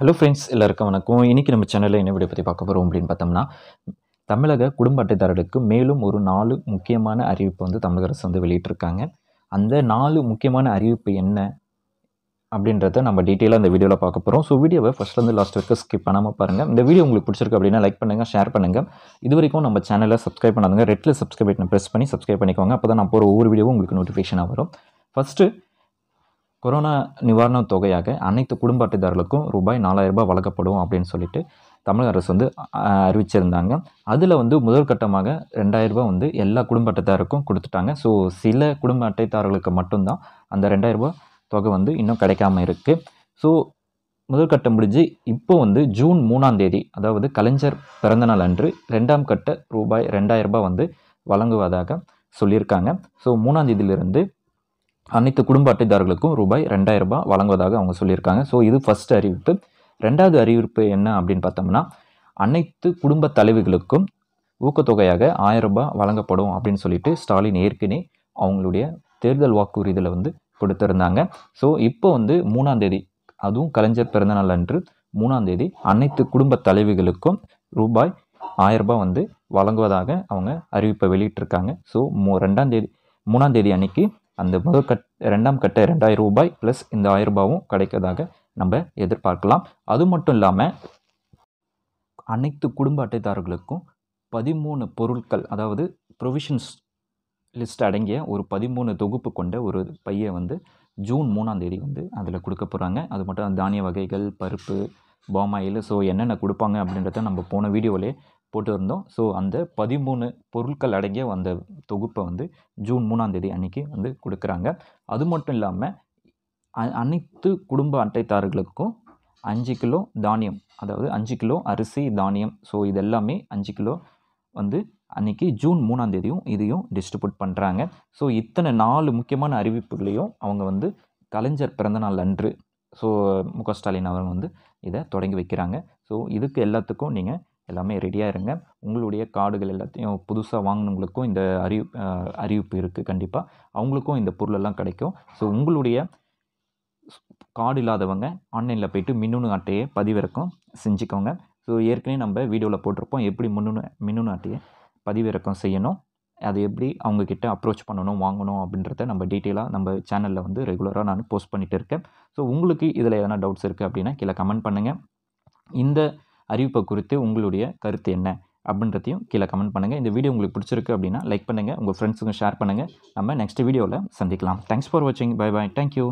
hello friends எல்லாருக்கும் வணக்கம் இன்றைக்கி நம்ம சேனலில் என்ன வீடியோ பற்றி பார்க்க போகிறோம் அப்படின்னு பார்த்தோம்னா தமிழக குடும்ப அட்டைதாரர்களுக்கு மேலும் ஒரு நாலு முக்கியமான அறிவிப்பு வந்து தமிழக அரசு வந்து வெளியிட்டிருக்காங்க அந்த நாலு முக்கியமான அறிவிப்பு என்ன அப்படின்றத நம்ம டீட்டெயிலாக இந்த வீடியோவில் பார்க்க போகிறோம் ஸோ வீடியோவை ஃபஸ்ட்லேருந்து லாஸ்ட் வரைக்கும் ஸ்கிப் பண்ணாமல் பாருங்கள் இந்த வீடியோ உங்களுக்கு பிடிச்சிருக்கு அப்படின்னா லைக் பண்ணுங்கள் ஷேர் பண்ணுங்கள் இது வரைக்கும் நம்ம சேனலை சப்ஸ்கிரைப் பண்ணாதுங்க ரெட்டில் சப்ஸ்கிரைப் பட்டனை ப்ரெஸ் பண்ணி சப்ஸ்கிரைப் பண்ணிக்கோங்க அப்போ தான் நான் போகிற ஒவ்வொரு வீடியோவும் உங்களுக்கு நோட்டிஃபிகேஷனாக வரும் ஃபஸ்ட்டு கொரோனா நிவாரணத் தொகையாக அனைத்து குடும்ப அட்டைதாரர்களுக்கும் ரூபாய் நாலாயிரரூபா வழங்கப்படும் அப்படின்னு சொல்லிட்டு தமிழக அரசு வந்து அறிவிச்சிருந்தாங்க அதில் வந்து முதல் கட்டமாக ரெண்டாயிரரூபா வந்து எல்லா குடும்ப அட்டைதாரருக்கும் கொடுத்துட்டாங்க ஸோ சில குடும்ப அட்டைதாரர்களுக்கு மட்டும்தான் அந்த ரெண்டாயிரரூபா தொகை வந்து இன்னும் கிடைக்காம இருக்குது ஸோ முதல் கட்டம் முடிஞ்சு இப்போ வந்து ஜூன் மூணாம் தேதி அதாவது கலைஞர் பிறந்தநாள் அன்று ரெண்டாம் கட்ட ரூபாய் ரெண்டாயிரரூபா வந்து வழங்குவதாக சொல்லியிருக்காங்க ஸோ மூணாம் தேதியிலிருந்து அனைத்து குடும்ப அட்டைதாரர்களுக்கும் ரூபாய் ரெண்டாயிரம் ரூபாய் வழங்குவதாக அவங்க சொல்லியிருக்காங்க ஸோ இது ஃபர்ஸ்ட் அறிவிப்பு ரெண்டாவது அறிவிப்பு என்ன அப்படின்னு பார்த்தோம்னா அனைத்து குடும்ப தலைவிகளுக்கும் ஊக்கத்தொகையாக ஆயிரம் ரூபாய் வழங்கப்படும் அப்படின்னு சொல்லிட்டு ஸ்டாலின் ஏற்கனவே அவங்களுடைய தேர்தல் வாக்குறுதியில் வந்து கொடுத்துருந்தாங்க ஸோ இப்போ வந்து தேதி அதுவும் கலைஞர் பிறந்தநாள் அன்று மூணாந்தேதி அனைத்து குடும்ப தலைவிகளுக்கும் ரூபாய் ரூபாய் வந்து வழங்குவதாக அவங்க அறிவிப்பை வெளியிட்டிருக்காங்க ஸோ மூ ரெண்டாம் தேதி மூணாம் தேதி அன்னைக்கு அந்த முதல் கட் ரெண்டாம் கட்ட ரெண்டாயிரம் ரூபாய் ப்ளஸ் இந்த ஆயிரம் ரூபாவும் கிடைக்கிறதாக நம்ம எதிர்பார்க்கலாம் அது மட்டும் இல்லாமல் அனைத்து குடும்ப அட்டைதாரர்களுக்கும் பதிமூணு பொருட்கள் அதாவது ப்ரொவிஷன்ஸ் லிஸ்ட் அடங்கிய ஒரு பதிமூணு தொகுப்பு கொண்ட ஒரு பையை வந்து ஜூன் மூணாம் தேதி வந்து அதில் கொடுக்க போகிறாங்க அது மட்டும் தானிய வகைகள் பருப்பு பாமாயில் ஸோ என்னென்ன கொடுப்பாங்க அப்படின்றத நம்ம போன வீடியோவிலே போட்டு இருந்தோம் ஸோ அந்த பதிமூணு பொருட்கள் அடங்கிய அந்த தொகுப்பை வந்து ஜூன் மூணாந்தேதி அன்றைக்கி வந்து கொடுக்குறாங்க அது மட்டும் இல்லாமல் அனைத்து குடும்ப அட்டைத்தார்களுக்கும் அஞ்சு கிலோ தானியம் அதாவது அஞ்சு கிலோ அரிசி தானியம் ஸோ இதெல்லாமே அஞ்சு கிலோ வந்து அன்றைக்கி ஜூன் மூணாந்தேதியும் இதையும் டிஸ்ட்ரிபியூட் பண்ணுறாங்க ஸோ இத்தனை நாலு முக்கியமான அறிவிப்புகளையும் அவங்க வந்து கலைஞர் பிறந்தநாள் அன்று ஸோ முக ஸ்டாலின் அவங்க வந்து இதை தொடங்கி வைக்கிறாங்க ஸோ இதுக்கு எல்லாத்துக்கும் நீங்கள் எல்லாமே ரெடியாக இருங்க உங்களுடைய கார்டுகள் எல்லாத்தையும் புதுசாக வாங்கினவங்களுக்கும் இந்த அறிவு அறிவிப்பு இருக்குது கண்டிப்பாக அவங்களுக்கும் இந்த பொருளெல்லாம் கிடைக்கும் ஸோ உங்களுடைய கார்டு இல்லாதவங்க ஆன்லைனில் போயிட்டு மின்னணு அட்டையை பதிவிறக்கம் செஞ்சுக்கோங்க ஸோ ஏற்கனவே நம்ம வீடியோவில் போட்டிருப்போம் எப்படி மின்னணு மின்னணு அட்டையை பதிவிறக்கம் செய்யணும் அது எப்படி அவங்கக்கிட்ட அப்ரோச் பண்ணணும் வாங்கணும் அப்படின்றத நம்ம டீட்டெயிலாக நம்ம சேனலில் வந்து ரெகுலராக நான் போஸ்ட் பண்ணிகிட்டு இருக்கேன் ஸோ உங்களுக்கு இதில் எதனா டவுட்ஸ் இருக்குது அப்படின்னா கீழே கமெண்ட் பண்ணுங்கள் இந்த அறிவிப்பை குறித்து உங்களுடைய கருத்து என்ன அப்படின்றதையும் கீழே கமெண்ட் பண்ணுங்கள் இந்த வீடியோ உங்களுக்கு பிடிச்சிருக்கு அப்படின்னா லைக் பண்ணுங்கள் உங்கள் ஃப்ரெண்ட்ஸுக்கும் ஷேர் பண்ணுங்கள் நம்ம நெக்ஸ்ட் வீடியோவில் சந்திக்கலாம் தேங்க்ஸ் ஃபார் வாட்சிங் பை பாய் தேங்க்யூ